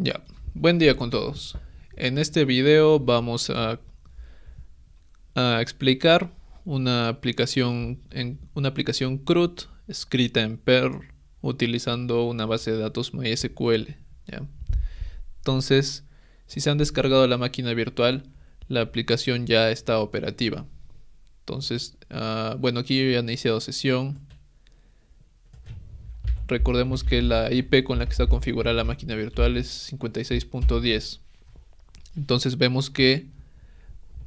Ya, buen día con todos. En este video vamos a, explicar una aplicación, en, una aplicación CRUD escrita en Perl utilizando una base de datos MySQL. Entonces, si se han descargado la máquina virtual, la aplicación ya está operativa. Entonces, ah, bueno, aquí ya he iniciado sesión. Recordemos que la IP con la que está configurada la máquina virtual es 56.10. Entonces vemos que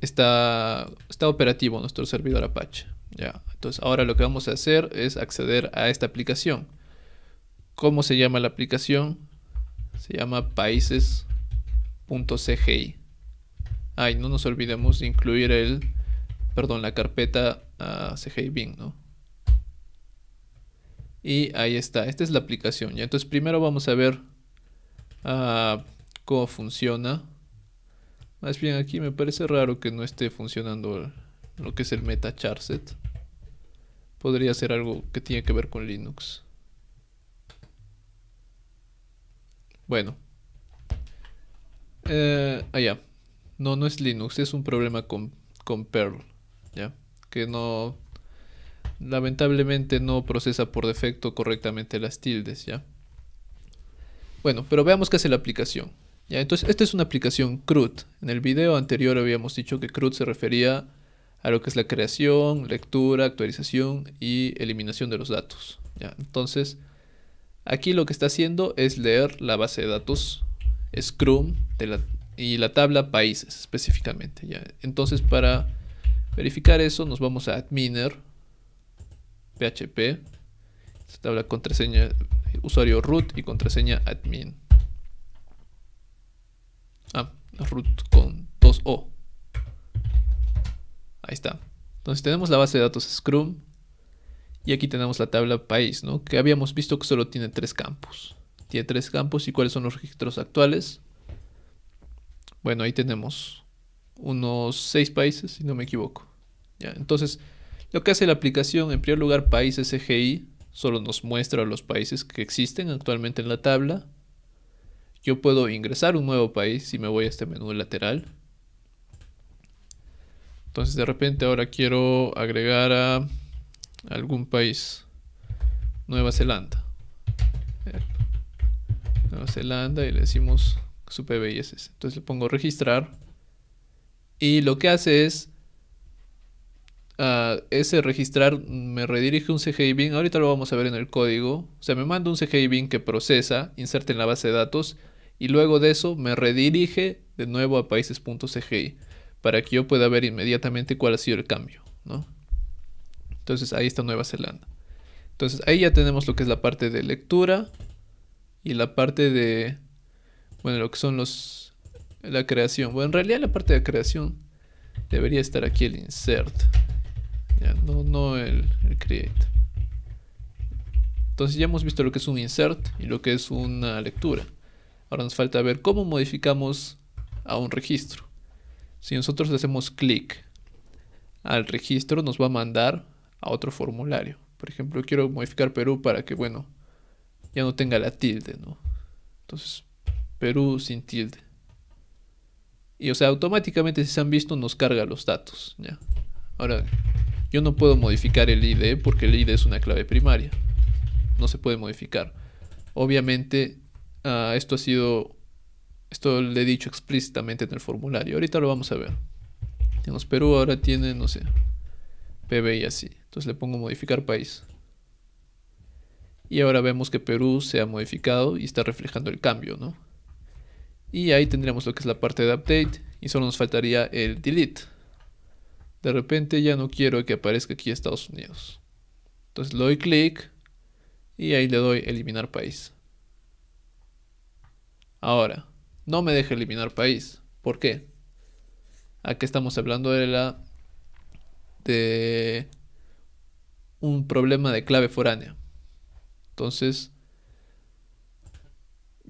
está, está operativo nuestro servidor Apache. Ya. Entonces ahora lo que vamos a hacer es acceder a esta aplicación. ¿Cómo se llama la aplicación? Se llama países.cgi. Ah, no nos olvidemos de incluir el, perdón, la carpeta ah, CGI bin ¿no? Y ahí está, esta es la aplicación. ¿ya? Entonces primero vamos a ver ah, cómo funciona. Más bien aquí me parece raro que no esté funcionando lo que es el meta charset. Podría ser algo que tiene que ver con Linux. Bueno. Eh, allá. Ah, no, no es Linux, es un problema con, Perl. ¿Ya? Que no lamentablemente no procesa por defecto correctamente las tildes, ¿ya? Bueno, pero veamos qué hace la aplicación. ¿ya? Entonces, esta es una aplicación CRUD. En el video anterior habíamos dicho que CRUD se refería a lo que es la creación, lectura, actualización y eliminación de los datos. ¿ya? Entonces, aquí lo que está haciendo es leer la base de datos Scrum y la tabla países específicamente. ¿ya? Entonces, para verificar eso, nos vamos a Adminer PHP, tabla contraseña usuario root y contraseña admin. Ah, root con 2O. Ahí está. Entonces tenemos la base de datos Scrum y aquí tenemos la tabla país, ¿no? Que habíamos visto que solo tiene tres campos. Tiene tres campos y cuáles son los registros actuales. Bueno, ahí tenemos unos seis países, si no me equivoco. Ya, entonces lo que hace la aplicación, en primer lugar, país SGI, solo nos muestra los países que existen actualmente en la tabla. Yo puedo ingresar un nuevo país si me voy a este menú lateral. Entonces de repente ahora quiero agregar a algún país. Nueva Zelanda. Nueva Zelanda y le decimos su PBI Entonces le pongo registrar. Y lo que hace es a ese registrar me redirige un CGI bin, ahorita lo vamos a ver en el código, o sea, me manda un CGI bin que procesa, inserta en la base de datos y luego de eso me redirige de nuevo a países.cgi para que yo pueda ver inmediatamente cuál ha sido el cambio, ¿no? Entonces ahí está Nueva Zelanda. Entonces ahí ya tenemos lo que es la parte de lectura y la parte de, bueno, lo que son los, la creación. Bueno, en realidad la parte de creación debería estar aquí el insert. No, no el, create. Entonces ya hemos visto lo que es un insert y lo que es una lectura. Ahora nos falta ver cómo modificamos a un registro. Si nosotros hacemos clic al registro, nos va a mandar a otro formulario. Por ejemplo, quiero modificar Perú para que, bueno, ya no tenga la tilde, ¿no? Entonces, Perú sin tilde. Y o sea, automáticamente si se han visto nos carga los datos, ¿ya? Ahora, yo no puedo modificar el ID porque el ID es una clave primaria. No se puede modificar. Obviamente, ah, esto ha sido... Esto le he dicho explícitamente en el formulario. Ahorita lo vamos a ver. Tenemos Perú ahora tiene, no sé, y así. Entonces le pongo modificar país. Y ahora vemos que Perú se ha modificado y está reflejando el cambio, ¿no? Y ahí tendríamos lo que es la parte de update y solo nos faltaría el delete de repente ya no quiero que aparezca aquí Estados Unidos. Entonces le doy clic y ahí le doy eliminar país. Ahora, no me deja eliminar país. ¿Por qué? Aquí estamos hablando de la de un problema de clave foránea. Entonces,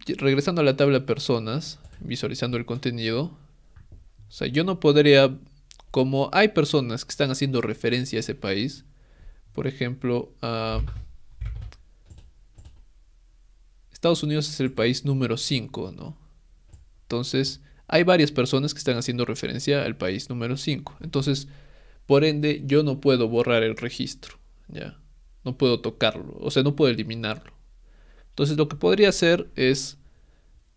regresando a la tabla personas, visualizando el contenido, o sea, yo no podría como hay personas que están haciendo referencia a ese país, por ejemplo, Estados Unidos es el país número 5, ¿no? Entonces, hay varias personas que están haciendo referencia al país número 5. Entonces, por ende, yo no puedo borrar el registro, ¿ya? No puedo tocarlo, o sea, no puedo eliminarlo. Entonces, lo que podría hacer es,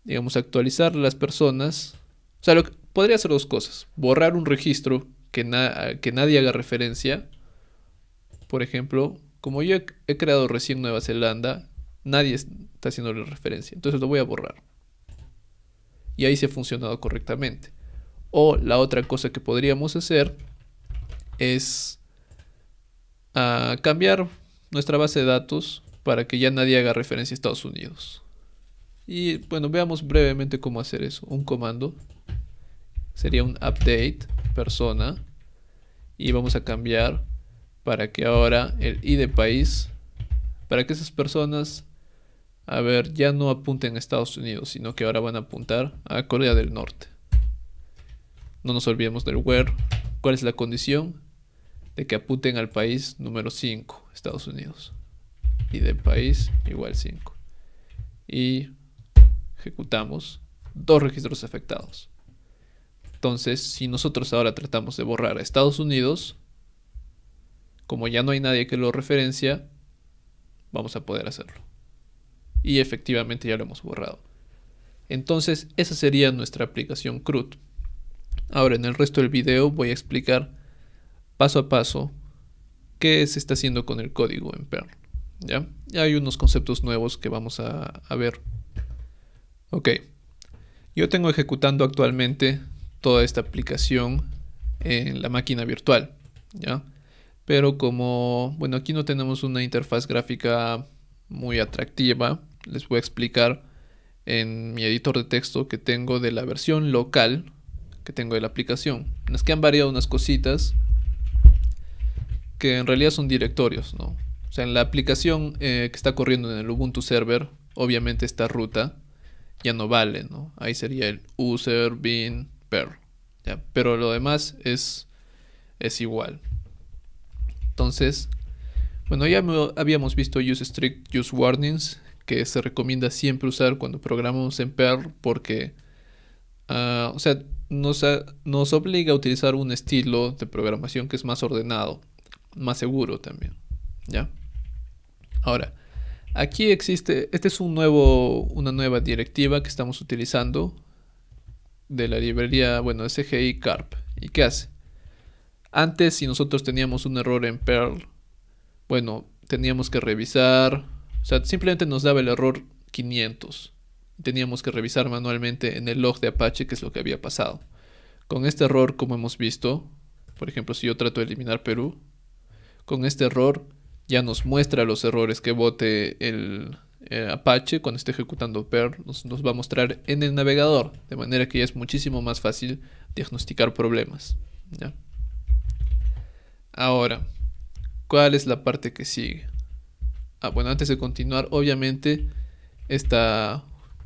digamos, actualizar las personas. O sea, lo que, podría hacer dos cosas. Borrar un registro que, nadie haga referencia. Por ejemplo, como yo he, creado recién Nueva Zelanda, nadie está haciéndole referencia. Entonces lo voy a borrar. Y ahí se ha funcionado correctamente. O la otra cosa que podríamos hacer es ah, cambiar nuestra base de datos para que ya nadie haga referencia a Estados Unidos. Y bueno, veamos brevemente cómo hacer eso. Un comando sería un update persona y vamos a cambiar para que ahora el ID país, para que esas personas, a ver, ya no apunten a Estados Unidos, sino que ahora van a apuntar a Corea del Norte. No nos olvidemos del where. ¿Cuál es la condición? De que apunten al país número 5, Estados Unidos. Y de país igual 5. Y ejecutamos dos registros afectados. Entonces, si nosotros ahora tratamos de borrar a Estados Unidos, como ya no hay nadie que lo referencia, vamos a poder hacerlo. Y efectivamente ya lo hemos borrado. Entonces, esa sería nuestra aplicación CRUD. Ahora, en el resto del video voy a explicar paso a paso qué se está haciendo con el código en Perl. ¿ya? hay unos conceptos nuevos que vamos a, a ver. Ok. Yo tengo ejecutando actualmente toda esta aplicación en la máquina virtual, ¿ya? Pero como, bueno, aquí no tenemos una interfaz gráfica muy atractiva, les voy a explicar en mi editor de texto que tengo de la versión local que tengo de la aplicación. Es que han variado unas cositas que en realidad son directorios, ¿no? O sea, en la aplicación eh, que está corriendo en el Ubuntu server, obviamente esta ruta ya no vale, Ahí sería el user bin pero lo demás es, es igual. Entonces, bueno, ya habíamos visto use strict, use warnings, que se recomienda siempre usar cuando programamos en Perl porque, ah, o sea, nos, obliga a utilizar un estilo de programación que es más ordenado, más seguro también, Ahora, aquí existe, esta es un nuevo, una nueva directiva que estamos utilizando de la librería, bueno, SGI Carp. ¿Y qué hace? Antes, si nosotros teníamos un error en Perl, bueno, teníamos que revisar, o sea, simplemente nos daba el error 500. Teníamos que revisar manualmente en el log de Apache qué es lo que había pasado. Con este error, como hemos visto, por ejemplo, si yo trato de eliminar Perú, con este error ya nos muestra los errores que bote el, eh, Apache cuando esté ejecutando Perl, nos, va a mostrar en el navegador, de manera que ya es muchísimo más fácil diagnosticar problemas. Ahora, ¿cuál es la parte que sigue? Ah, bueno, antes de continuar, obviamente, esta,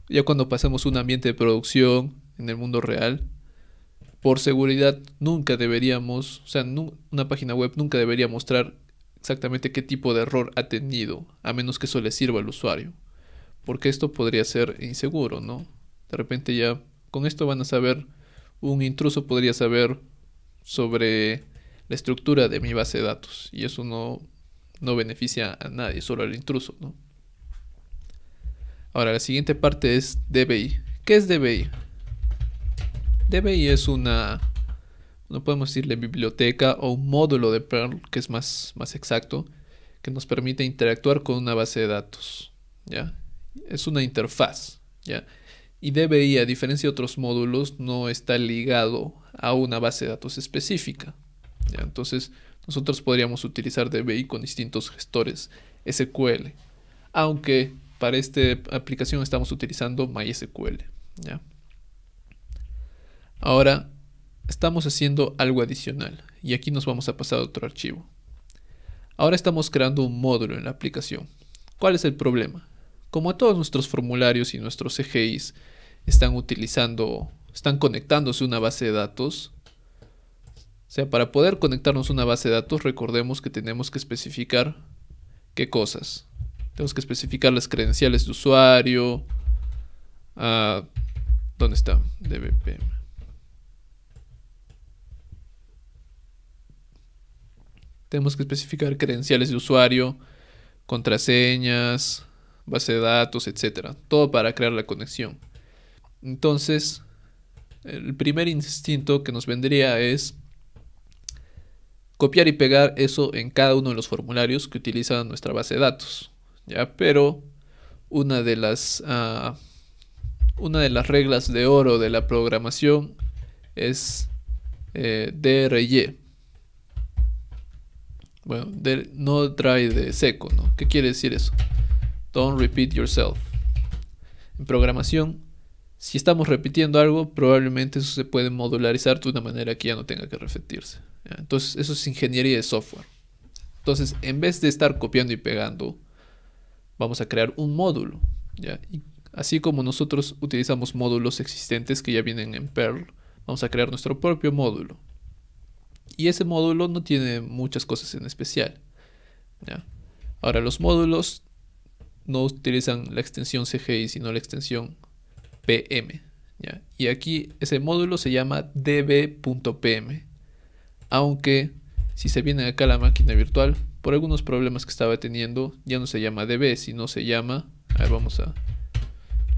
ya cuando pasamos un ambiente de producción en el mundo real, por seguridad nunca deberíamos, o sea, una página web nunca debería mostrar exactamente qué tipo de error ha tenido, a menos que eso le sirva al usuario. Porque esto podría ser inseguro, ¿no? De repente ya con esto van a saber, un intruso podría saber sobre la estructura de mi base de datos y eso no, no beneficia a nadie, solo al intruso, ¿no? Ahora, la siguiente parte es DBI. ¿Qué es DBI? DBI es una no podemos decirle biblioteca o un módulo de Perl, que es más, más exacto, que nos permite interactuar con una base de datos. ¿ya? Es una interfaz. ¿ya? Y DBI, a diferencia de otros módulos, no está ligado a una base de datos específica. ¿ya? Entonces, nosotros podríamos utilizar DBI con distintos gestores SQL, aunque para esta aplicación estamos utilizando MySQL. Ahora, estamos haciendo algo adicional y aquí nos vamos a pasar a otro archivo. Ahora estamos creando un módulo en la aplicación. ¿Cuál es el problema? Como todos nuestros formularios y nuestros CGIs e están utilizando, están conectándose a una base de datos, o sea, para poder conectarnos a una base de datos, recordemos que tenemos que especificar qué cosas. Tenemos que especificar las credenciales de usuario. Ah, ¿Dónde está? DBPM. Tenemos que especificar credenciales de usuario, contraseñas, base de datos, etcétera, Todo para crear la conexión. Entonces, el primer instinto que nos vendría es copiar y pegar eso en cada uno de los formularios que utiliza nuestra base de datos. ¿ya? Pero una de las, ah, una de las reglas de oro de la programación es eh, DRY. Bueno, no trae de seco, ¿no? ¿Qué quiere decir eso? Don't repeat yourself. En programación, si estamos repitiendo algo, probablemente eso se puede modularizar de una manera que ya no tenga que repetirse. Entonces, eso es ingeniería de software. Entonces, en vez de estar copiando y pegando, vamos a crear un módulo. así como nosotros utilizamos módulos existentes que ya vienen en Perl, vamos a crear nuestro propio módulo. Y ese módulo no tiene muchas cosas en especial. Ahora, los módulos no utilizan la extensión CGI, sino la extensión PM. Y aquí ese módulo se llama db.pm. Aunque si se viene acá la máquina virtual, por algunos problemas que estaba teniendo, ya no se llama db, sino se llama... A ver, vamos a...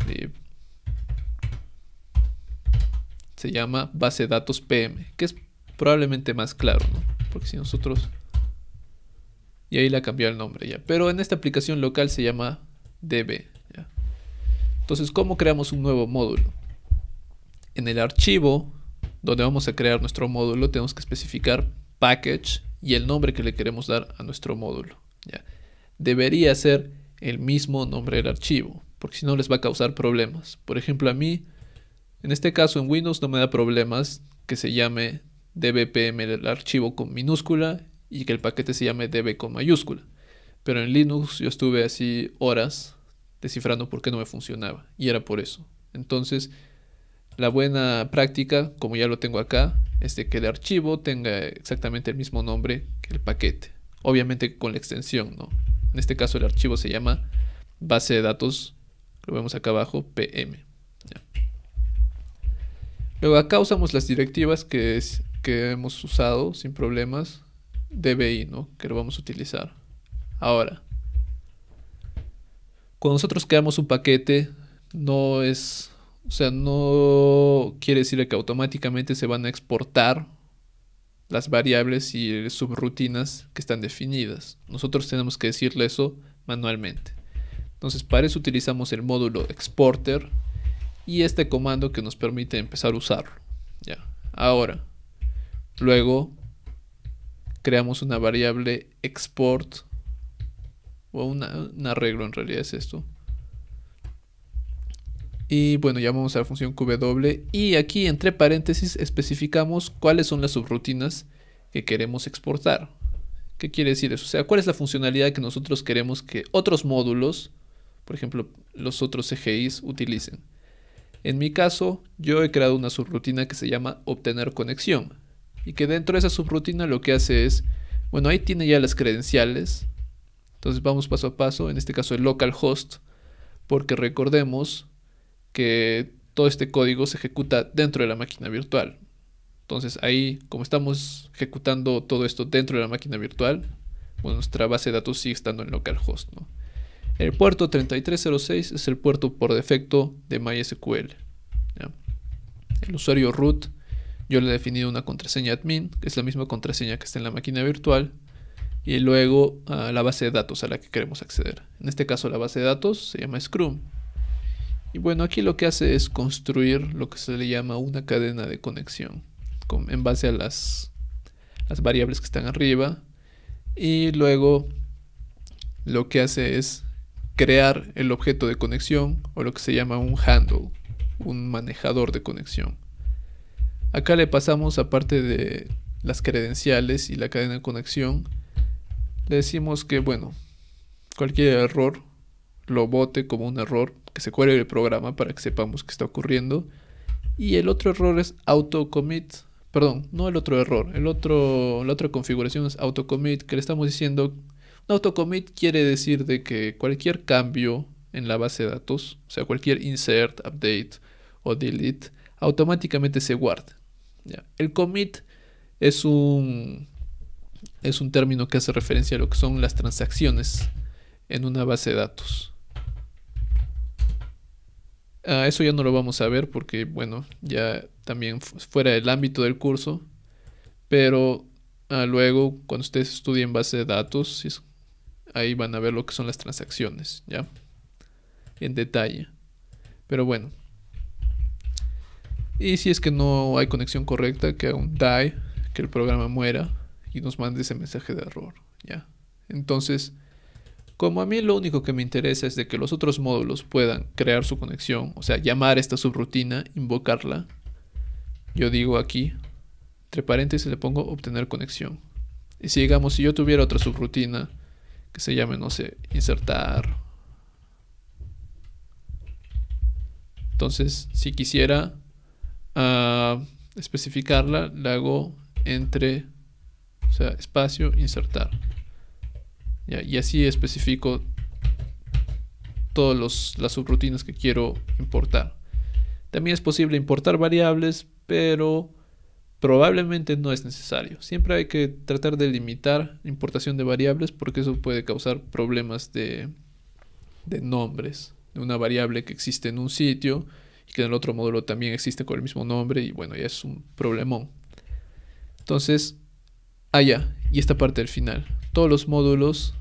Eh, se llama base datos PM, que es probablemente más claro, ¿no? Porque si nosotros... Y ahí la cambió el nombre ya. Pero en esta aplicación local se llama DB. ¿ya? Entonces, ¿cómo creamos un nuevo módulo? En el archivo donde vamos a crear nuestro módulo, tenemos que especificar package y el nombre que le queremos dar a nuestro módulo. ¿ya? Debería ser el mismo nombre del archivo, porque si no les va a causar problemas. Por ejemplo, a mí, en este caso en Windows no me da problemas que se llame dbpm el archivo con minúscula y que el paquete se llame db con mayúscula. Pero en Linux yo estuve así horas descifrando por qué no me funcionaba y era por eso. Entonces, la buena práctica, como ya lo tengo acá, es de que el archivo tenga exactamente el mismo nombre que el paquete. Obviamente con la extensión, ¿no? En este caso el archivo se llama base de datos, lo vemos acá abajo, pm. Luego acá usamos las directivas que es que hemos usado sin problemas DBI, ¿no? Que lo vamos a utilizar. Ahora, cuando nosotros creamos un paquete, no es, o sea, no quiere decir que automáticamente se van a exportar las variables y subrutinas que están definidas. Nosotros tenemos que decirle eso manualmente. Entonces, para eso utilizamos el módulo exporter y este comando que nos permite empezar a usarlo. Ya. Ahora, Luego creamos una variable export o un arreglo en realidad es esto. Y bueno, llamamos a la función qw y aquí entre paréntesis especificamos cuáles son las subrutinas que queremos exportar. ¿Qué quiere decir eso? O sea, cuál es la funcionalidad que nosotros queremos que otros módulos, por ejemplo, los otros CGIs, utilicen. En mi caso, yo he creado una subrutina que se llama obtener conexión y que dentro de esa subrutina lo que hace es, bueno, ahí tiene ya las credenciales. Entonces vamos paso a paso, en este caso el localhost, porque recordemos que todo este código se ejecuta dentro de la máquina virtual. Entonces ahí, como estamos ejecutando todo esto dentro de la máquina virtual, bueno, nuestra base de datos sigue estando en localhost. ¿no? El puerto 3306 es el puerto por defecto de MySQL. El usuario root yo le he definido una contraseña admin, que es la misma contraseña que está en la máquina virtual, y luego ah, la base de datos a la que queremos acceder. En este caso la base de datos se llama Scrum. Y bueno, aquí lo que hace es construir lo que se le llama una cadena de conexión en base a las, las variables que están arriba. Y luego lo que hace es crear el objeto de conexión o lo que se llama un handle, un manejador de conexión. Acá le pasamos, aparte de las credenciales y la cadena de conexión, le decimos que, bueno, cualquier error lo bote como un error, que se cuele el programa para que sepamos qué está ocurriendo. Y el otro error es autocommit. Perdón, no el otro error, el otro, la otra configuración es autocommit, que le estamos diciendo un autocommit quiere decir de que cualquier cambio en la base de datos, o sea, cualquier insert, update o delete, automáticamente se guarda. El commit es un, es un término que hace referencia a lo que son las transacciones en una base de datos. Ah, eso ya no lo vamos a ver porque, bueno, ya también fuera del ámbito del curso, pero ah, luego cuando ustedes estudien base de datos, ahí van a ver lo que son las transacciones, ¿ya? En detalle. Pero bueno, y si es que no hay conexión correcta, que haga un die, que el programa muera y nos mande ese mensaje de error. ¿ya? Entonces, como a mí lo único que me interesa es de que los otros módulos puedan crear su conexión, o sea, llamar esta subrutina, invocarla, yo digo aquí, entre paréntesis le pongo obtener conexión. Y si digamos, si yo tuviera otra subrutina que se llame, no sé, insertar. Entonces, si quisiera a especificarla, la hago entre, sea, espacio, insertar. y así especifico todas las subrutinas que quiero importar. También es posible importar variables, pero probablemente no es necesario. Siempre hay que tratar de limitar la importación de variables porque eso puede causar problemas de, de nombres de una variable que existe en un sitio y que en el otro módulo también existe con el mismo nombre y bueno, ya es un problemón. Entonces, allá, y esta parte del final. Todos los módulos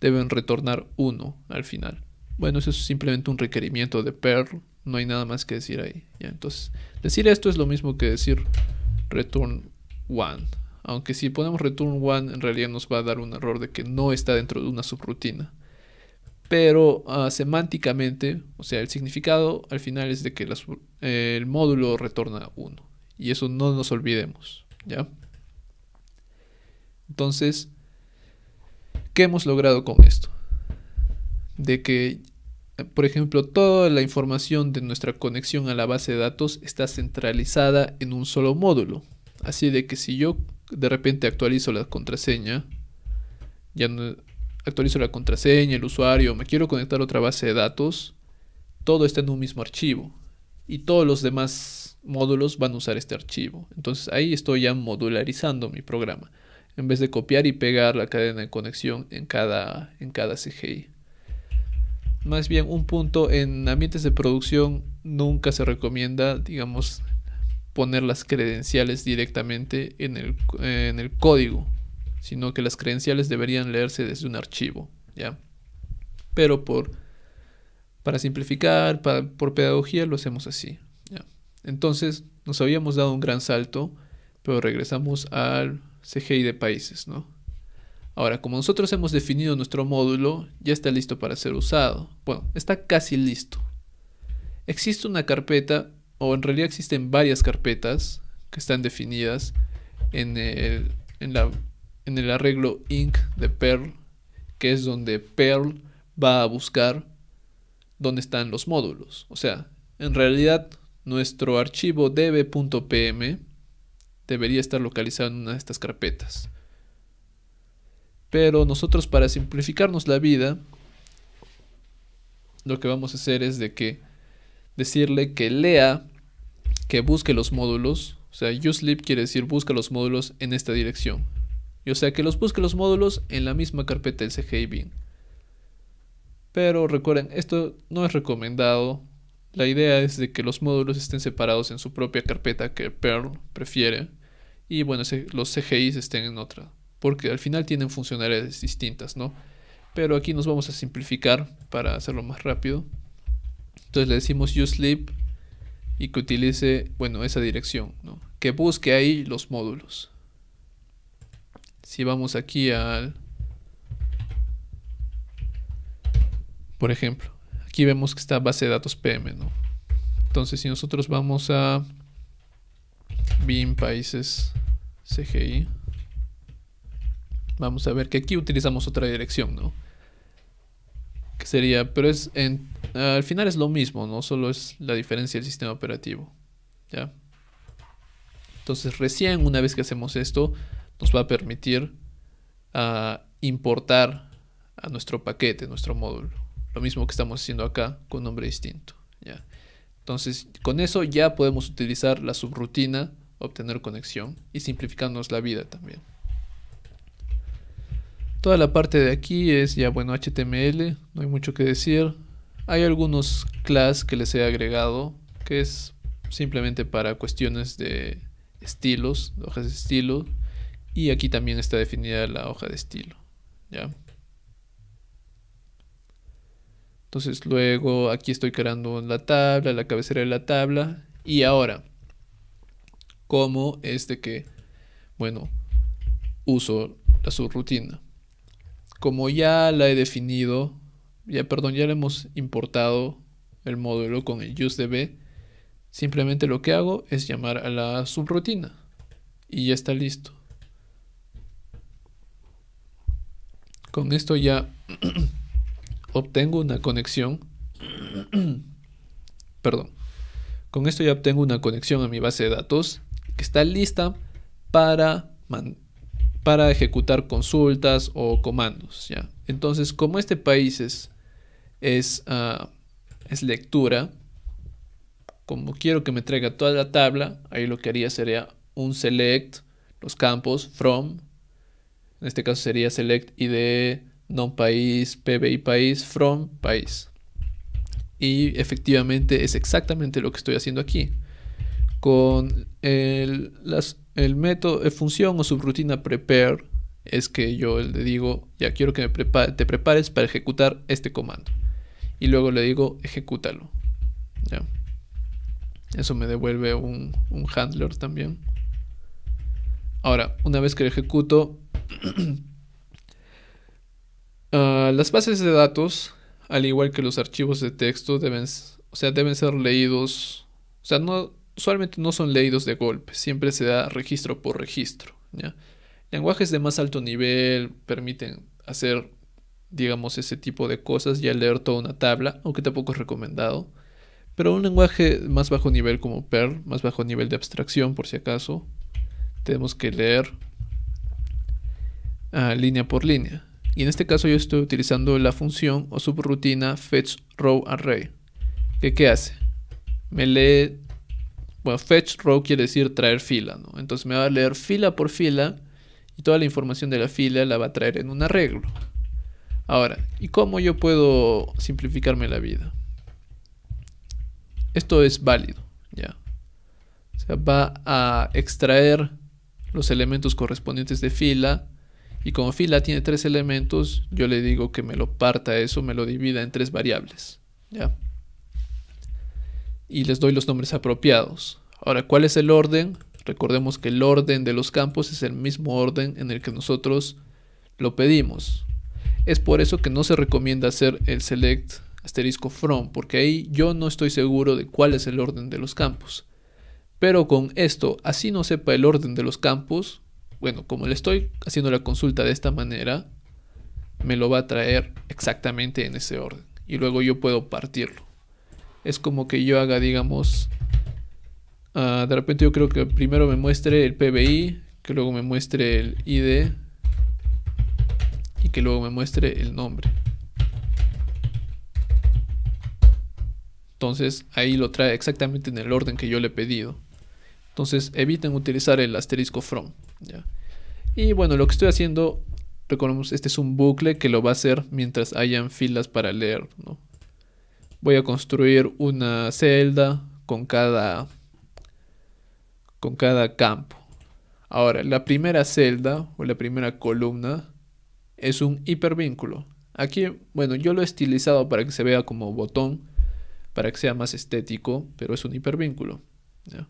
deben retornar uno al final. Bueno, eso es simplemente un requerimiento de Perl, no hay nada más que decir ahí. Entonces, decir esto es lo mismo que decir return 1. Aunque si ponemos return 1 en realidad nos va a dar un error de que no está dentro de una subrutina pero ah, semánticamente, o sea, el significado al final es de que eh, el módulo retorna 1. Y eso no nos olvidemos, ¿ya? Entonces, ¿qué hemos logrado con esto? De que, por ejemplo, toda la información de nuestra conexión a la base de datos está centralizada en un solo módulo. Así de que si yo de repente actualizo la contraseña, ya no, actualizo la contraseña, el usuario, me quiero conectar a otra base de datos, todo está en un mismo archivo y todos los demás módulos van a usar este archivo. Entonces ahí estoy ya modularizando mi programa en vez de copiar y pegar la cadena de conexión en cada, en cada CGI. Más bien un punto en ambientes de producción nunca se recomienda, digamos, poner las credenciales directamente en el código sino que las credenciales deberían leerse desde un archivo, ¿ya? Pero por, para simplificar, por pedagogía lo hacemos así, ¿ya? Entonces nos habíamos dado un gran salto, pero regresamos al CGI de países, ¿no? Ahora, como nosotros hemos definido nuestro módulo, ya está listo para ser usado. Bueno, está casi listo. Existe una carpeta, o en realidad existen varias carpetas que están definidas en, el, en la en el arreglo Inc. de Perl, que es donde Perl va a buscar dónde están los módulos. O sea, en realidad nuestro archivo db.pm debería estar localizado en una de estas carpetas. Pero nosotros para simplificarnos la vida, lo que vamos a hacer es de que decirle que lea, que busque los módulos, o sea, useLib quiere decir busca los módulos en esta dirección, y o sea que los busque los módulos en la misma carpeta del CGI Bin. Pero recuerden, esto no es recomendado. La idea es de que los módulos estén separados en su propia carpeta que Perl prefiere. Y bueno, los CGI estén en otra. Porque al final tienen funcionalidades distintas, ¿no? Pero aquí nos vamos a simplificar para hacerlo más rápido. Entonces le decimos useLib y que utilice, bueno, esa dirección, ¿no? Que busque ahí los módulos si vamos aquí al... Por ejemplo, aquí vemos que está base de datos PM, ¿no? Entonces, si nosotros vamos a BIM Países CGI, vamos a ver que aquí utilizamos otra dirección, ¿no? Que sería, pero es al final es lo mismo, ¿no? Solo es la diferencia del sistema operativo, ¿ya? Entonces, recién una vez que hacemos esto, pues, va a permitir ah, importar a nuestro paquete, nuestro módulo. Lo mismo que estamos haciendo acá con nombre distinto. ¿ya? Entonces, con eso ya podemos utilizar la subrutina, obtener conexión y simplificarnos la vida también. Toda la parte de aquí es ya, bueno, HTML, no hay mucho que decir. Hay algunos class que les he agregado, que es simplemente para cuestiones de estilos, hojas de estilo, y aquí también está definida la hoja de estilo. ¿ya? Entonces luego aquí estoy creando la tabla, la cabecera de la tabla. Y ahora, ¿cómo es de que, bueno, uso la subrutina? Como ya la he definido, ya perdón, ya le hemos importado el módulo con el useDB, simplemente lo que hago es llamar a la subrutina y ya está listo. Con esto ya obtengo una conexión. Perdón. Con esto ya obtengo una conexión a mi base de datos que está lista para, para ejecutar consultas o comandos. ¿ya? Entonces, como este país es, es, ah, es lectura, como quiero que me traiga toda la tabla, ahí lo que haría sería un select, los campos, from, en este caso sería select id non país, pbi país, from país. Y efectivamente es exactamente lo que estoy haciendo aquí. Con el, las, el método, eh, función o subrutina prepare es que yo le digo, ya quiero que te prepares para ejecutar este comando. Y luego le digo, ejecútalo. ¿Ya? Eso me devuelve un, un handler también. Ahora, una vez que lo ejecuto, Ah, las bases de datos, al igual que los archivos de texto, deben, o sea, deben ser leídos, o sea, no, usualmente no son leídos de golpe, siempre se da registro por registro. Lenguajes de más alto nivel permiten hacer, digamos, ese tipo de cosas y leer toda una tabla, aunque tampoco es recomendado. Pero un lenguaje más bajo nivel como Perl, más bajo nivel de abstracción por si acaso, tenemos que leer línea por línea. Y en este caso yo estoy utilizando la función o subrutina fetch row array. que qué hace? Me lee... Bueno, fetch row quiere decir traer fila, ¿no? Entonces me va a leer fila por fila y toda la información de la fila la va a traer en un arreglo. Ahora, ¿y cómo yo puedo simplificarme la vida? Esto es válido, ¿ya? va a extraer los elementos correspondientes de fila y como fila tiene tres elementos, yo le digo que me lo parta eso, me lo divida en tres variables. ¿ya? Y les doy los nombres apropiados. Ahora, ¿cuál es el orden? Recordemos que el orden de los campos es el mismo orden en el que nosotros lo pedimos. Es por eso que no se recomienda hacer el select asterisco from, porque ahí yo no estoy seguro de cuál es el orden de los campos. Pero con esto, así no sepa el orden de los campos, bueno, como le estoy haciendo la consulta de esta manera, me lo va a traer exactamente en ese orden. Y luego yo puedo partirlo. Es como que yo haga, digamos, ah, de repente yo creo que primero me muestre el PBI, que luego me muestre el ID y que luego me muestre el nombre. Entonces ahí lo trae exactamente en el orden que yo le he pedido. Entonces eviten utilizar el asterisco from. ¿ya? Y bueno, lo que estoy haciendo, recordemos, este es un bucle que lo va a hacer mientras hayan filas para leer. ¿no? Voy a construir una celda con cada, con cada campo. Ahora, la primera celda o la primera columna es un hipervínculo. Aquí, bueno, yo lo he estilizado para que se vea como botón, para que sea más estético, pero es un hipervínculo. ¿ya?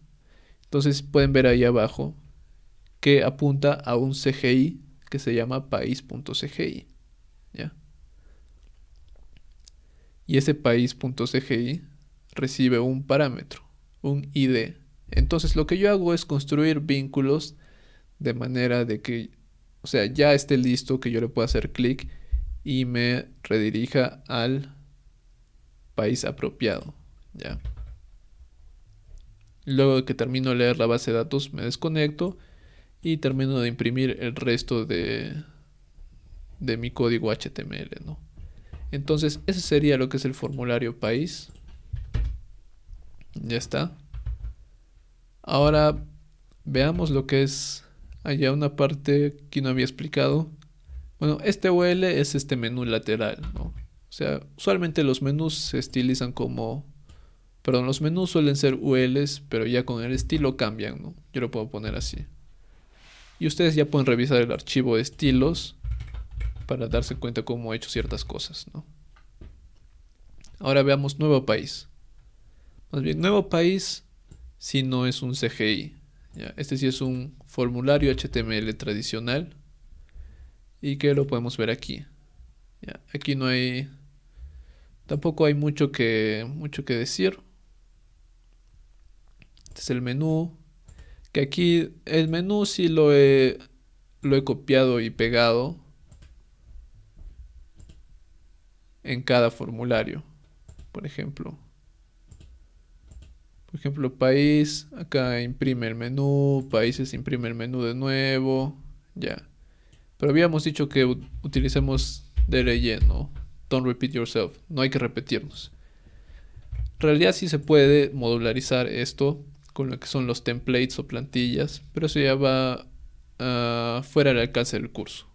Entonces pueden ver ahí abajo que apunta a un CGI que se llama país.cgi. ¿Ya? Y ese país.cgi recibe un parámetro, un ID. Entonces lo que yo hago es construir vínculos de manera de que, o sea, ya esté listo, que yo le pueda hacer clic y me redirija al país apropiado. ¿Ya? Luego de que termino de leer la base de datos, me desconecto y termino de imprimir el resto de, de mi código HTML, ¿no? Entonces, ese sería lo que es el formulario país. Ya está. Ahora veamos lo que es allá una parte que no había explicado. Bueno, este UL es este menú lateral, O sea, usualmente los menús se estilizan como Perdón, los menús suelen ser ULs, pero ya con el estilo cambian, ¿no? Yo lo puedo poner así. Y ustedes ya pueden revisar el archivo de estilos para darse cuenta cómo he hecho ciertas cosas, ¿no? Ahora veamos nuevo país. Más bien, nuevo país si no es un CGI. ¿ya? Este sí es un formulario HTML tradicional y que lo podemos ver aquí. Aquí no hay... Tampoco hay mucho que, mucho que decir. Este es el menú. Que aquí el menú sí lo he, lo he copiado y pegado en cada formulario. Por ejemplo. Por ejemplo, país. Acá imprime el menú. Países imprime el menú de nuevo. Ya. Pero habíamos dicho que utilicemos de relleno. Don't repeat yourself. No hay que repetirnos. En realidad sí se puede modularizar esto con lo que son los templates o plantillas, pero eso ya va ah, fuera del alcance del curso.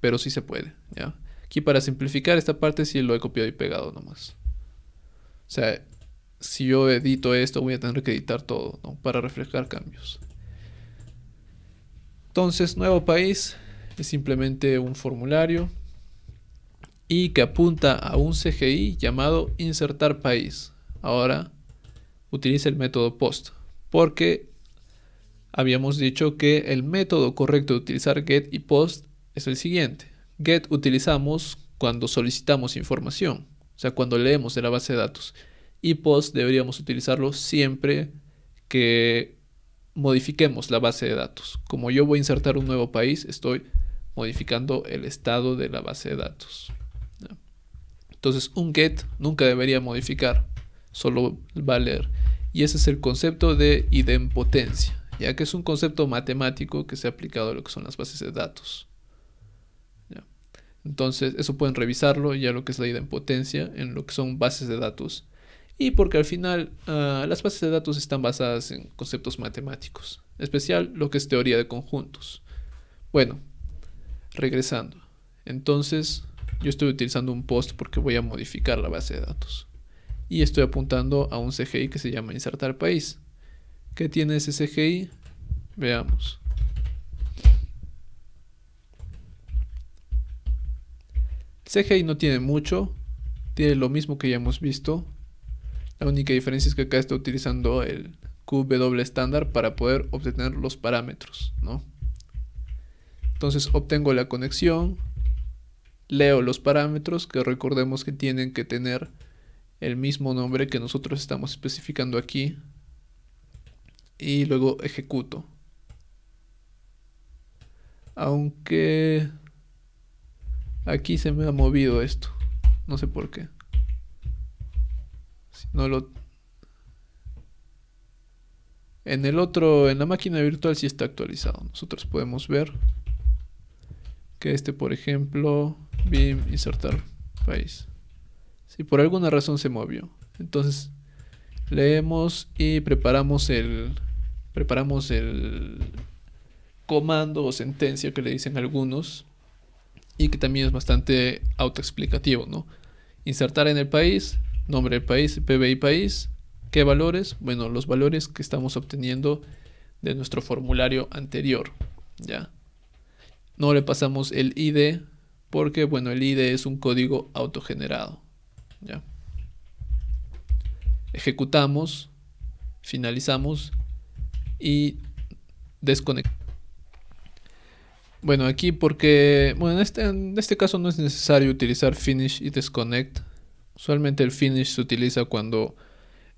Pero sí se puede, ¿ya? Aquí para simplificar esta parte sí lo he copiado y pegado nomás. O sea, si yo edito esto voy a tener que editar todo, Para reflejar cambios. Entonces, nuevo país es simplemente un formulario y que apunta a un CGI llamado insertar país. Ahora utilice el método post, porque habíamos dicho que el método correcto de utilizar get y post es el siguiente. Get utilizamos cuando solicitamos información, o sea, cuando leemos de la base de datos. Y post deberíamos utilizarlo siempre que modifiquemos la base de datos. Como yo voy a insertar un nuevo país, estoy modificando el estado de la base de datos. Entonces, un get nunca debería modificar, solo va a leer y ese es el concepto de idempotencia, ya que es un concepto matemático que se ha aplicado a lo que son las bases de datos. Entonces, eso pueden revisarlo ya lo que es la idempotencia en lo que son bases de datos. Y porque al final ah, las bases de datos están basadas en conceptos matemáticos, en especial lo que es teoría de conjuntos. Bueno, regresando. Entonces, yo estoy utilizando un post porque voy a modificar la base de datos y estoy apuntando a un CGI que se llama insertar país. ¿Qué tiene ese CGI? Veamos. CGI no tiene mucho, tiene lo mismo que ya hemos visto. La única diferencia es que acá está utilizando el QW estándar para poder obtener los parámetros, Entonces obtengo la conexión, leo los parámetros que recordemos que tienen que tener el mismo nombre que nosotros estamos especificando aquí y luego ejecuto. Aunque aquí se me ha movido esto, no sé por qué. Si no lo en el otro, en la máquina virtual sí está actualizado. Nosotros podemos ver que este, por ejemplo, BIM insertar país. Y por alguna razón se movió. Entonces, leemos y preparamos el. Preparamos el comando o sentencia que le dicen algunos y que también es bastante autoexplicativo, ¿no? Insertar en el país, nombre del país, PBI país, ¿qué valores? Bueno, los valores que estamos obteniendo de nuestro formulario anterior, ¿ya? No le pasamos el ID porque, bueno, el ID es un código autogenerado. ¿ya? Ejecutamos, finalizamos y desconectamos. Bueno, aquí porque, bueno, este, en este, caso no es necesario utilizar finish y disconnect. Usualmente el finish se utiliza cuando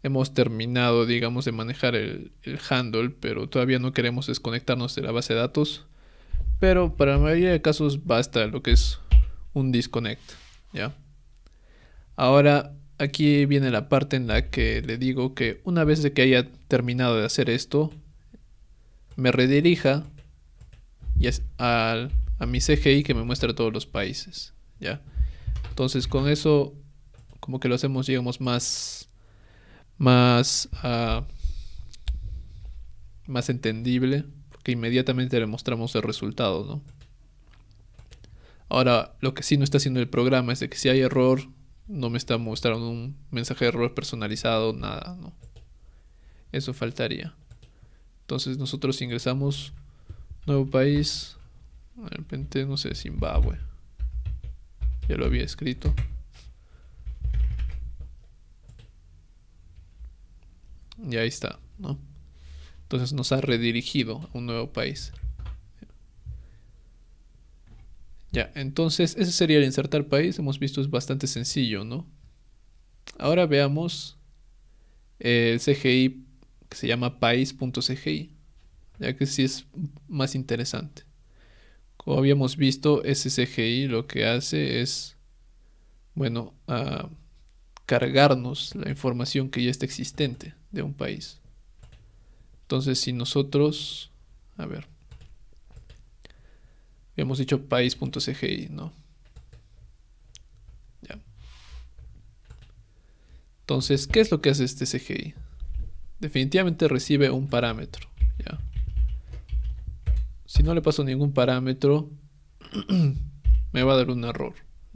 hemos terminado, digamos, de manejar el, handle, pero todavía no queremos desconectarnos de la base de datos. Pero para la mayoría de casos basta lo que es un disconnect, ¿ya? Ahora, aquí viene la parte en la que le digo que una vez de que haya terminado de hacer esto, me redirija a, a mi CGI que me muestra todos los países. ¿ya? Entonces con eso como que lo hacemos digamos más más ah, más entendible porque inmediatamente le mostramos el resultado ahora lo que sí no está haciendo el programa es de que si hay error no me está mostrando un mensaje de error personalizado, nada, ¿no? Eso faltaría. Entonces nosotros ingresamos nuevo país, de repente, no sé, Zimbabue. Ya lo había escrito. Y ahí está, ¿no? Entonces nos ha redirigido a un nuevo país. Ya, entonces ese sería el insertar país. Hemos visto es bastante sencillo, ¿no? Ahora veamos eh, el CGI que se llama país.cgi, ya que sí es más interesante. Como habíamos visto, ese CGI lo que hace es, bueno, ah, cargarnos la información que ya está existente de un país. Entonces, si nosotros, a ver, Hemos dicho país.cgi, ¿no? Ya. Entonces, ¿qué es lo que hace este CGI? Definitivamente recibe un parámetro, ¿ya? Si no le paso ningún parámetro, me va a dar un error,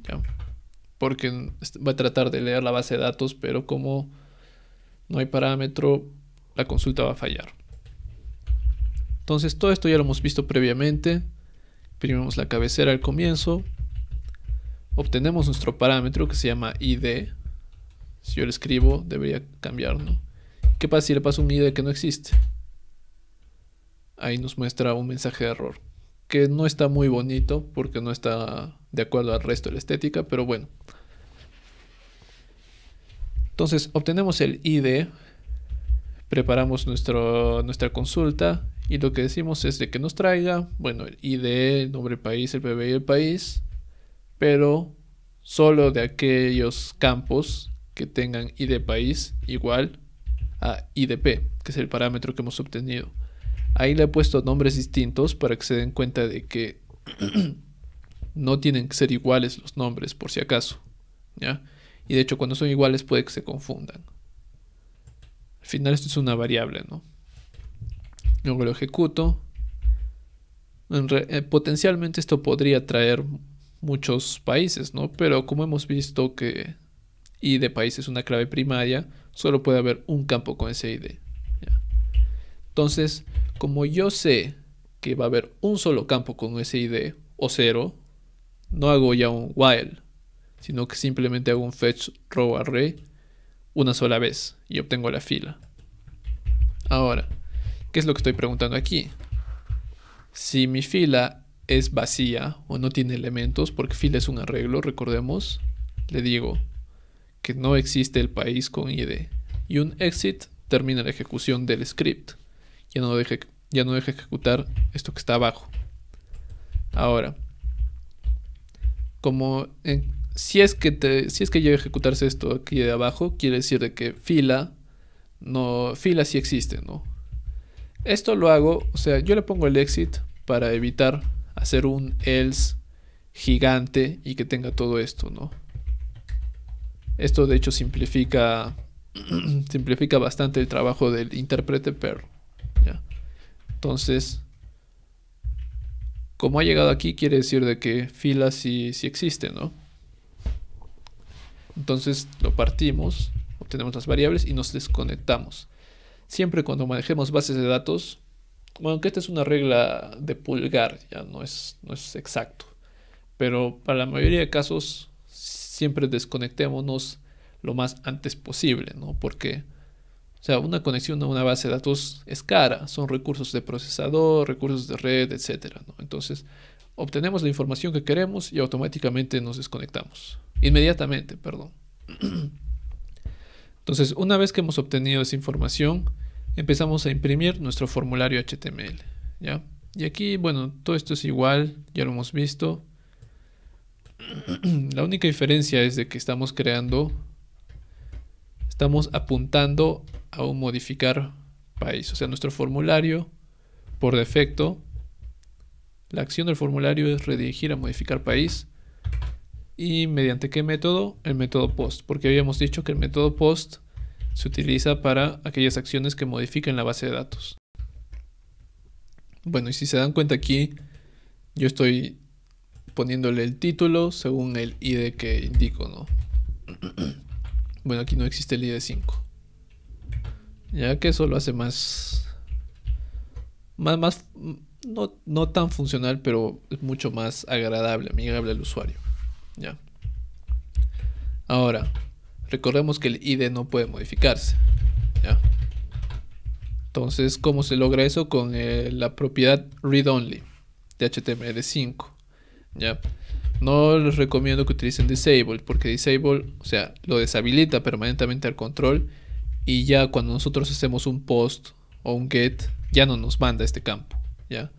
¿ya? Porque este, va a tratar de leer la base de datos, pero como no hay parámetro, la consulta va a fallar. Entonces, todo esto ya lo hemos visto previamente. Imprimimos la cabecera al comienzo. Obtenemos nuestro parámetro que se llama id. Si yo le escribo, debería cambiarlo. ¿Qué pasa si le paso un id que no existe? Ahí nos muestra un mensaje de error. Que no está muy bonito porque no está de acuerdo al resto de la estética, pero bueno. Entonces obtenemos el id, preparamos nuestra consulta, y lo que decimos es de que nos traiga, bueno, el ID, el nombre país, el PBI el país, pero solo de aquellos campos que tengan ID país igual a IDP, que es el parámetro que hemos obtenido. Ahí le he puesto nombres distintos para que se den cuenta de que no tienen que ser iguales los nombres por si acaso. Y de hecho cuando son iguales puede que se confundan. Al final esto es una variable, ¿no? luego lo ejecuto. Eh, potencialmente esto podría traer muchos países, ¿no? Pero como hemos visto que ID de país es una clave primaria, solo puede haber un campo con ese ID. Entonces, como yo sé que va a haber un solo campo con ese ID o cero, no hago ya un while, sino que simplemente hago un fetch row array una sola vez y obtengo la fila. Ahora, ¿Qué es lo que estoy preguntando aquí? Si mi fila es vacía o no tiene elementos, porque fila es un arreglo, recordemos, le digo que no existe el país con id. Y un exit termina la ejecución del script. Ya no deja, ya no ejecutar esto que está abajo. Ahora, como si, es que te, si es que llega a ejecutarse esto aquí de abajo, quiere decir de que fila no fila sí existe, ¿no? Esto lo hago, o sea, yo le pongo el exit para evitar hacer un else gigante y que tenga todo esto, ¿no? Esto de hecho simplifica simplifica bastante el trabajo del intérprete Perl. ¿ya? Entonces, como ha llegado aquí, quiere decir de que fila sí existe, ¿no? Entonces lo partimos, obtenemos las variables y nos desconectamos siempre cuando manejemos bases de datos, bueno, que esta es una regla de pulgar, ya no es, no es exacto, pero para la mayoría de casos siempre desconectémonos lo más antes posible, ¿no? Porque, o sea, una conexión a una base de datos es cara, son recursos de procesador, recursos de red, etcétera, ¿no? Entonces, obtenemos la información que queremos y automáticamente nos desconectamos. Inmediatamente, perdón. Entonces, una vez que hemos obtenido esa información, empezamos a imprimir nuestro formulario HTML. ¿ya? Y aquí, bueno, todo esto es igual, ya lo hemos visto. La única diferencia es de que estamos creando, estamos apuntando a un modificar país. O sea, nuestro formulario, por defecto, la acción del formulario es redirigir a modificar país. ¿Y mediante qué método? El método post, porque habíamos dicho que el método post se utiliza para aquellas acciones que modifiquen la base de datos. Bueno, y si se dan cuenta aquí, yo estoy poniéndole el título según el ID que indico, ¿no? Bueno, aquí no existe el ID 5. Ya que eso lo hace más... Más... más no, tan funcional, pero es mucho más agradable, amigable al usuario. Ya. Ahora, Recordemos que el ID no puede modificarse. ¿ya? Entonces, ¿cómo se logra eso? Con eh, la propiedad read-only de HTML5. ¿ya? No les recomiendo que utilicen disable, porque disable, o sea, lo deshabilita permanentemente al control y ya cuando nosotros hacemos un post o un get, ya no nos manda este campo, ¿ya?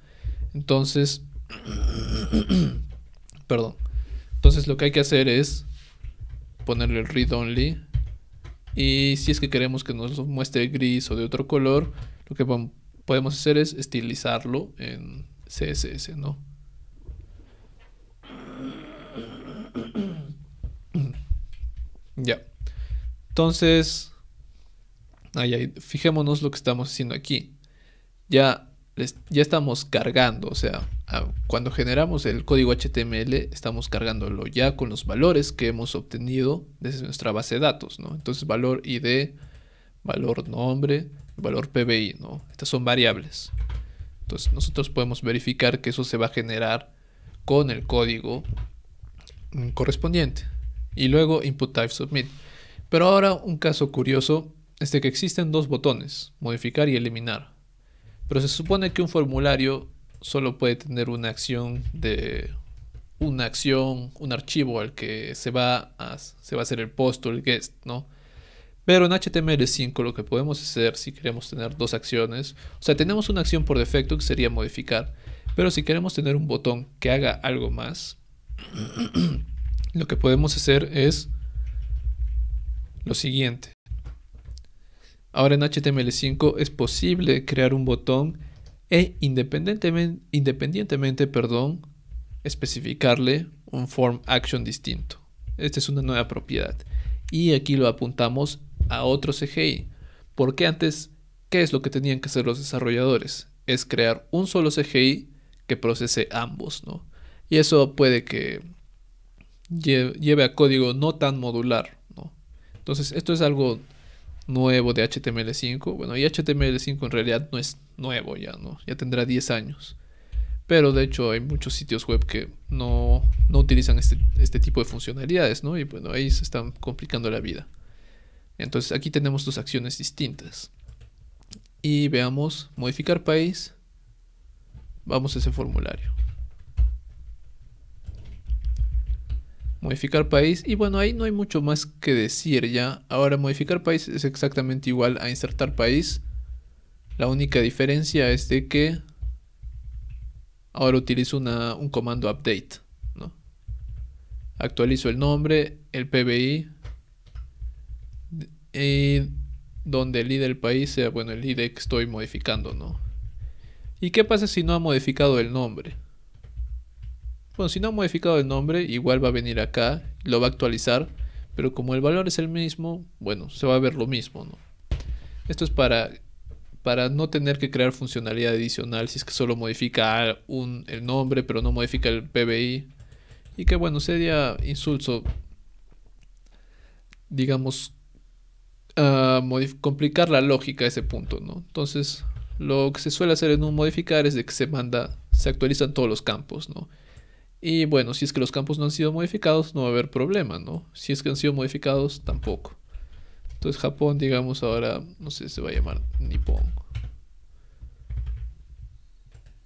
Entonces, perdón. Entonces lo que hay que hacer es ponerle el read only. Y si es que queremos que nos muestre gris o de otro color, lo que podemos hacer es estilizarlo en CSS, ¿no? ya. Entonces, fijémonos lo que estamos haciendo aquí. Ya, ya estamos cargando, o sea, Ah, cuando generamos el código HTML, estamos cargándolo ya con los valores que hemos obtenido desde nuestra base de datos, ¿no? Entonces, valor ID, valor nombre, valor PBI, ¿no? Estas son variables. Entonces, nosotros podemos verificar que eso se va a generar con el código mm, correspondiente. Y luego, input type submit. Pero ahora, un caso curioso es de que existen dos botones, modificar y eliminar. Pero se supone que un formulario solo puede tener una acción de una acción, un archivo al que se va a, se va a hacer el post o el guest, ¿no? Pero en HTML5 lo que podemos hacer si queremos tener dos acciones, o sea, tenemos una acción por defecto que sería modificar, pero si queremos tener un botón que haga algo más, lo que podemos hacer es lo siguiente. Ahora en HTML5 es posible crear un botón e independientemente, independientemente perdón, especificarle un form action distinto. Esta es una nueva propiedad. Y aquí lo apuntamos a otro CGI. Porque antes, ¿qué es lo que tenían que hacer los desarrolladores? Es crear un solo CGI que procese ambos, ¿no? Y eso puede que lleve a código no tan modular, ¿no? Entonces, esto es algo nuevo de HTML5. Bueno, y HTML5 en realidad no es nuevo ya, ¿no? Ya tendrá 10 años. Pero de hecho hay muchos sitios web que no, utilizan este, este, tipo de funcionalidades, Y bueno, ahí se están complicando la vida. Entonces aquí tenemos dos acciones distintas. Y veamos, modificar país. Vamos a ese formulario. Modificar país. Y bueno, ahí no hay mucho más que decir ya. Ahora, modificar país es exactamente igual a insertar país la única diferencia es de que ahora utilizo un comando update. ¿no? Actualizo el nombre, el PBI y donde el ID del país sea, bueno, el ID que estoy modificando, ¿no? ¿Y qué pasa si no ha modificado el nombre? Bueno, si no ha modificado el nombre, igual va a venir acá, lo va a actualizar, pero como el valor es el mismo, bueno, se va a ver lo mismo, ¿no? Esto es para para no tener que crear funcionalidad adicional si es que solo modifica el nombre pero no modifica el PBI. Y que bueno, sería insulso, digamos, ah, complicar la lógica a ese punto, ¿no? Entonces, lo que se suele hacer en un modificar es de que se manda, se actualizan todos los campos, ¿no? Y bueno, si es que los campos no han sido modificados, no va a haber problema, ¿no? Si es que han sido modificados, tampoco. Entonces Japón, digamos, ahora, no sé, se va a llamar Nippon.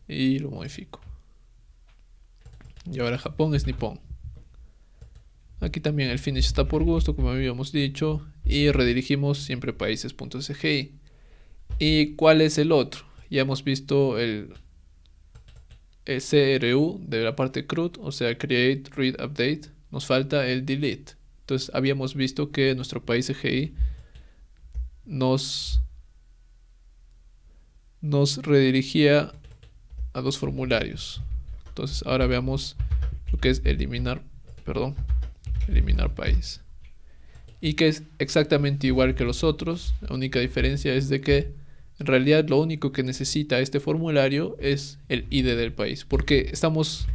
Y lo modifico. Y ahora Japón es Nippon. Aquí también el finish está por gusto, como habíamos dicho. Y redirigimos siempre países.sg. ¿Y cuál es el otro? Ya hemos visto el, el CRU de la parte CRUD, o sea, Create, Read, Update. Nos falta el Delete. Entonces habíamos visto que nuestro país EGI nos, nos redirigía a dos formularios. Entonces ahora veamos lo que es eliminar, perdón, eliminar país. Y que es exactamente igual que los otros. La única diferencia es de que en realidad lo único que necesita este formulario es el ID del país. Porque estamos...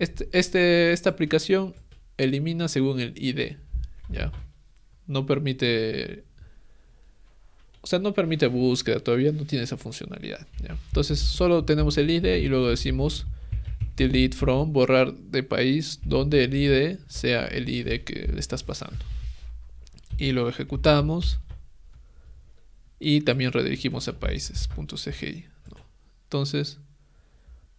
Este, este, esta aplicación elimina según el ID, ¿ya? No permite... O sea, no permite búsqueda, todavía no tiene esa funcionalidad, Entonces, solo tenemos el ID y luego decimos delete from, borrar de país donde el ID sea el ID que le estás pasando. Y lo ejecutamos y también redirigimos a países.cgi. Entonces,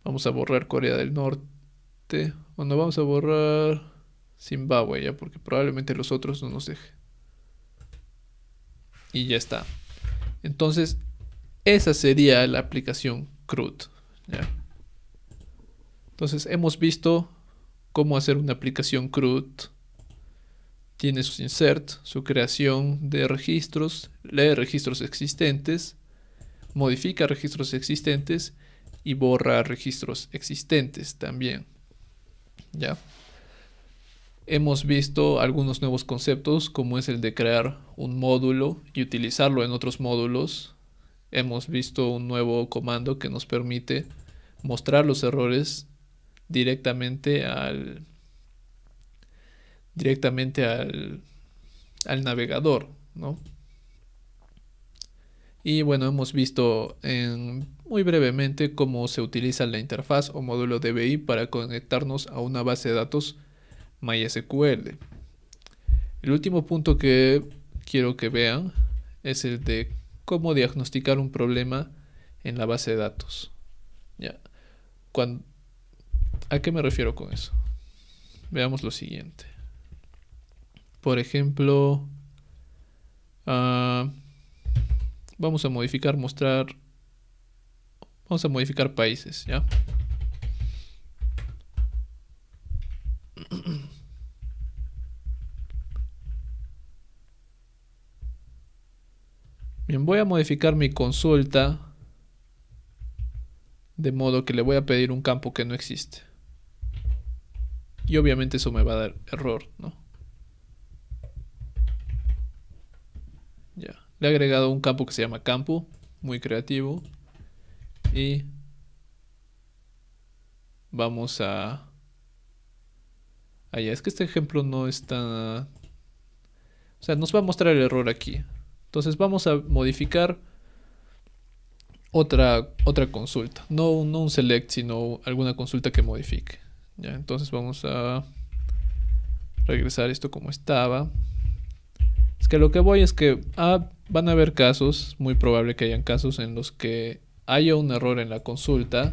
vamos a borrar Corea del Norte. Bueno, vamos a borrar Zimbabue, ya, porque probablemente los otros no nos dejen. Y ya está. Entonces, esa sería la aplicación CRUD. Entonces, hemos visto cómo hacer una aplicación CRUD. Tiene sus insert, su creación de registros, lee registros existentes, modifica registros existentes y borra registros existentes también. ¿Ya? Hemos visto algunos nuevos conceptos como es el de crear un módulo y utilizarlo en otros módulos. Hemos visto un nuevo comando que nos permite mostrar los errores directamente al directamente al, navegador, Y bueno, hemos visto muy brevemente cómo se utiliza la interfaz o módulo DBI para conectarnos a una base de datos MySQL. El último punto que quiero que vean es el de cómo diagnosticar un problema en la base de datos. ¿Ya? Cuando, ¿A qué me refiero con eso? Veamos lo siguiente. Por ejemplo, ah, vamos a modificar, mostrar, vamos a modificar países, ¿ya? voy a modificar mi consulta de modo que le voy a pedir un campo que no existe. Y obviamente eso me va a dar error, ¿no? Ya, le he agregado un campo que se llama campo, muy creativo. Y vamos a... Allá, es que este ejemplo no está... O sea, nos va a mostrar el error aquí. Entonces vamos a modificar otra, otra consulta. No, un select, sino alguna consulta que modifique. Entonces vamos a regresar esto como estaba. Es que lo que voy es que ah, van a haber casos, muy probable que hayan casos en los que haya un error en la consulta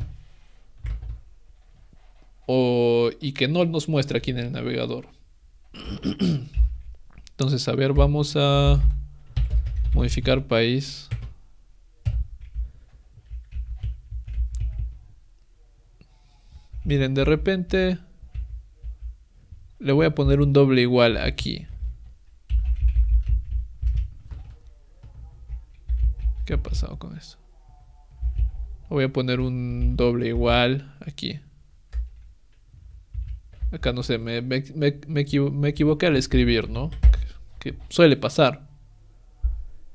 o, y que no nos muestra aquí en el navegador. Entonces, a ver, vamos a... Modificar país. Miren, de repente le voy a poner un doble igual aquí. ¿Qué ha pasado con esto? Voy a poner un doble igual aquí. Acá no sé, me, equivoqué al escribir, ¿no? que suele pasar.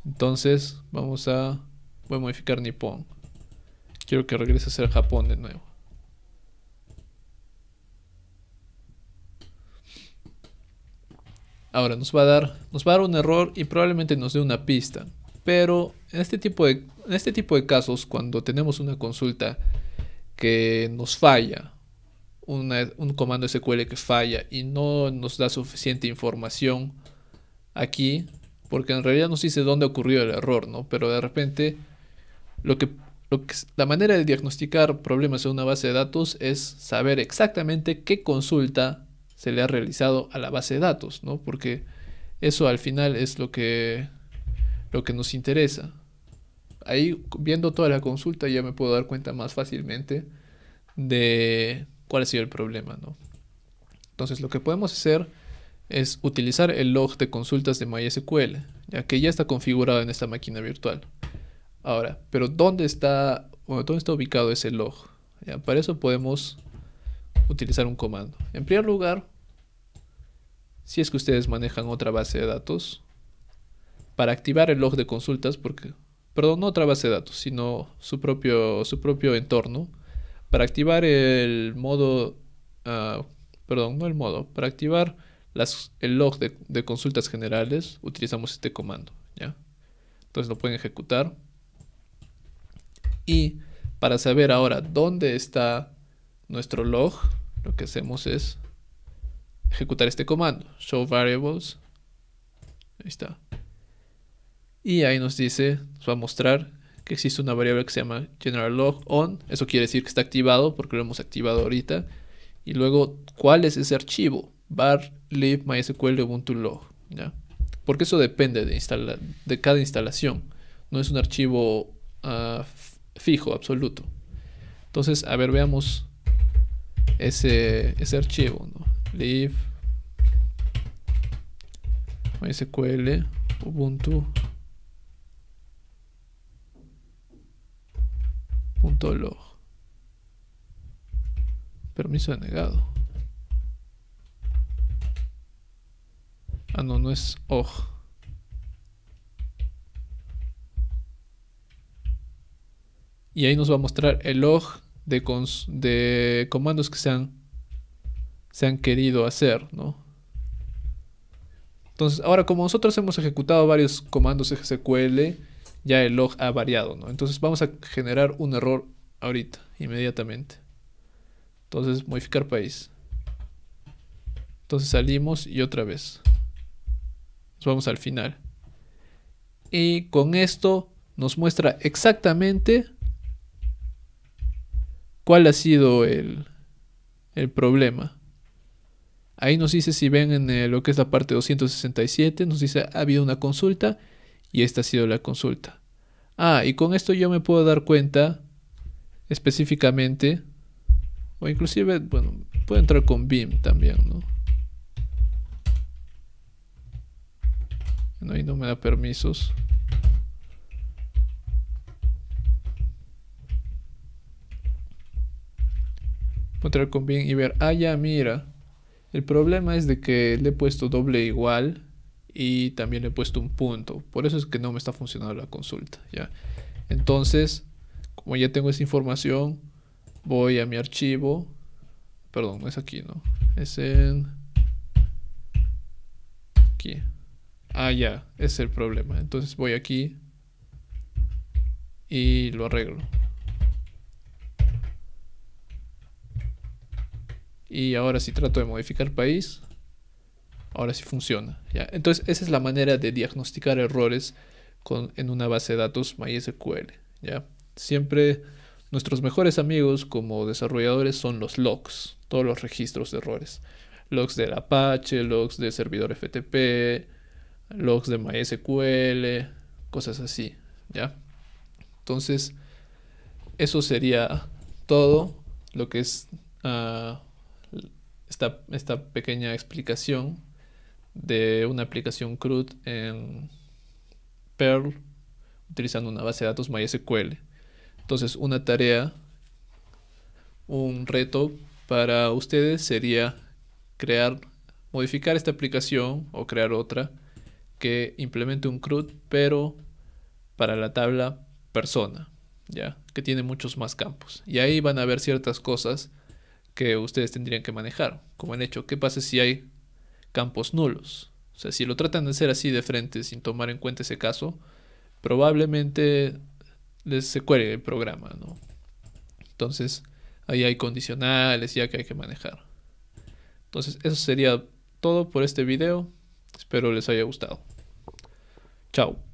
Entonces vamos a... Voy a modificar Nippon. Quiero que regrese a ser Japón de nuevo. Ahora nos va a dar, nos va a dar un error y probablemente nos dé una pista. Pero en este tipo de, este tipo de casos, cuando tenemos una consulta que nos falla, un comando SQL que falla y no nos da suficiente información aquí, porque en realidad se dice dónde ocurrió el error, ¿no? Pero de repente, lo que, la manera de diagnosticar problemas en una base de datos es saber exactamente qué consulta se le ha realizado a la base de datos, ¿no? Porque eso al final es lo que, lo que nos interesa. Ahí, viendo toda la consulta, ya me puedo dar cuenta más fácilmente de cuál ha sido el problema, ¿no? Entonces, lo que podemos hacer es utilizar el log de consultas de MySQL, ya que ya está configurado en esta máquina virtual. Ahora, pero ¿dónde está, ¿dónde está ubicado ese log? para eso podemos utilizar un comando. En primer lugar, si es que ustedes manejan otra base de datos, para activar el log de consultas, porque, perdón, no otra base de datos, sino su propio, su propio entorno, para activar el modo, ah, perdón, no el modo, para activar el log de, consultas generales, utilizamos este comando. ¿ya? Entonces lo pueden ejecutar. Y para saber ahora dónde está nuestro log, lo que hacemos es ejecutar este comando, show variables. Ahí está. Y ahí nos dice, nos va a mostrar que existe una variable que se llama general log on. Eso quiere decir que está activado porque lo hemos activado ahorita. Y luego, ¿cuál es ese archivo? Bar leave MySQL Ubuntu log, Porque eso depende de, cada instalación. No es un archivo ah, fijo, absoluto. Entonces, a ver, veamos ese, archivo, ¿no? MySQL Ubuntu punto log permiso denegado Ah, no, no es OG. Y ahí nos va a mostrar el log de, comandos que se han, querido hacer, ¿no? Entonces, ahora como nosotros hemos ejecutado varios comandos SQL, ya el log ha variado, ¿no? Entonces vamos a generar un error ahorita, inmediatamente. Entonces, modificar país. Entonces salimos y otra vez vamos al final. Y con esto nos muestra exactamente cuál ha sido el, problema. Ahí nos dice, si ven en lo que es la parte 267, nos dice, ha habido una consulta y esta ha sido la consulta. Ah, y con esto yo me puedo dar cuenta específicamente, o inclusive, bueno, puedo entrar con BIM también, ¿no? No, y no me da permisos. Encontrar con bien y ver. Ah, ya, mira. El problema es de que le he puesto doble igual y también le he puesto un punto. Por eso es que no me está funcionando la consulta. ¿ya? Entonces, como ya tengo esa información, voy a mi archivo. Perdón, es aquí, ¿no? Es en... Aquí. Ah, ya, es el problema. Entonces voy aquí y lo arreglo. Y ahora si trato de modificar país, ahora sí funciona. ¿ya? Entonces esa es la manera de diagnosticar errores en una base de datos MySQL. ¿ya? Siempre nuestros mejores amigos como desarrolladores son los logs, todos los registros de errores. Logs del Apache, logs de servidor FTP, logs de MySQL, cosas así, ¿ya? Entonces, eso sería todo lo que es ah, esta, esta, pequeña explicación de una aplicación CRUD en Perl utilizando una base de datos MySQL. Entonces, una tarea, un reto para ustedes sería crear, modificar esta aplicación o crear otra que implemente un CRUD, pero para la tabla persona, ¿ya? Que tiene muchos más campos. Y ahí van a ver ciertas cosas que ustedes tendrían que manejar, como el hecho, ¿qué pasa si hay campos nulos? O sea, si lo tratan de hacer así de frente sin tomar en cuenta ese caso, probablemente les se cuelgue el programa, ¿no? Entonces, ahí hay condicionales ya que hay que manejar. Entonces, eso sería todo por este video. Espero les haya gustado. Chao.